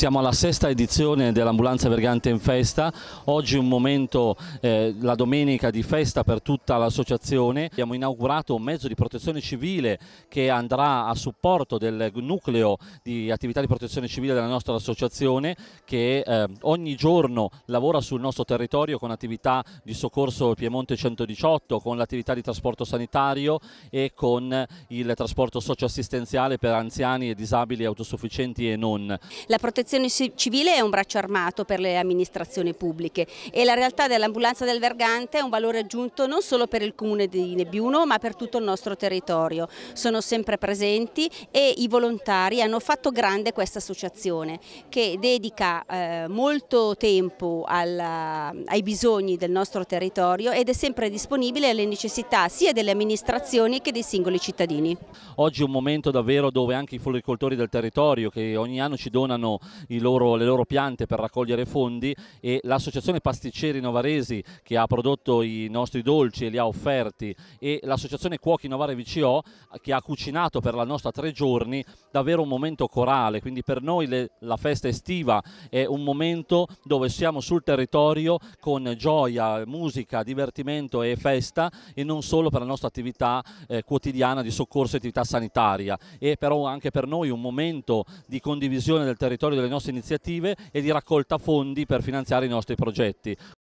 Siamo alla sesta edizione dell'Ambulanza Vergante in Festa, oggi un momento, eh, la domenica di festa per tutta l'associazione. Abbiamo inaugurato un mezzo di protezione civile che andrà a supporto del nucleo di attività di protezione civile della nostra associazione che eh, ogni giorno lavora sul nostro territorio con attività di soccorso Piemonte 118, con l'attività di trasporto sanitario e con il trasporto socioassistenziale per anziani e disabili autosufficienti e non. La protezione protezione civile è un braccio armato per le amministrazioni pubbliche e la realtà dell'ambulanza del Vergante è un valore aggiunto non solo per il comune di Nebbiuno ma per tutto il nostro territorio. Sono sempre presenti e i volontari hanno fatto grande questa associazione che dedica eh, molto tempo alla, ai bisogni del nostro territorio ed è sempre disponibile alle necessità sia delle amministrazioni che dei singoli cittadini. Oggi è un momento davvero dove anche i floricoltori del territorio che ogni anno ci donano loro, le loro piante per raccogliere fondi e l'associazione pasticceri novaresi che ha prodotto i nostri dolci e li ha offerti e l'associazione cuochi Novare VCO che ha cucinato per la nostra tre giorni davvero un momento corale quindi per noi le, la festa estiva è un momento dove siamo sul territorio con gioia, musica, divertimento e festa e non solo per la nostra attività eh, quotidiana di soccorso e attività sanitaria è però anche per noi un momento di condivisione del territorio delle le nostre iniziative e di raccolta fondi per finanziare i nostri progetti.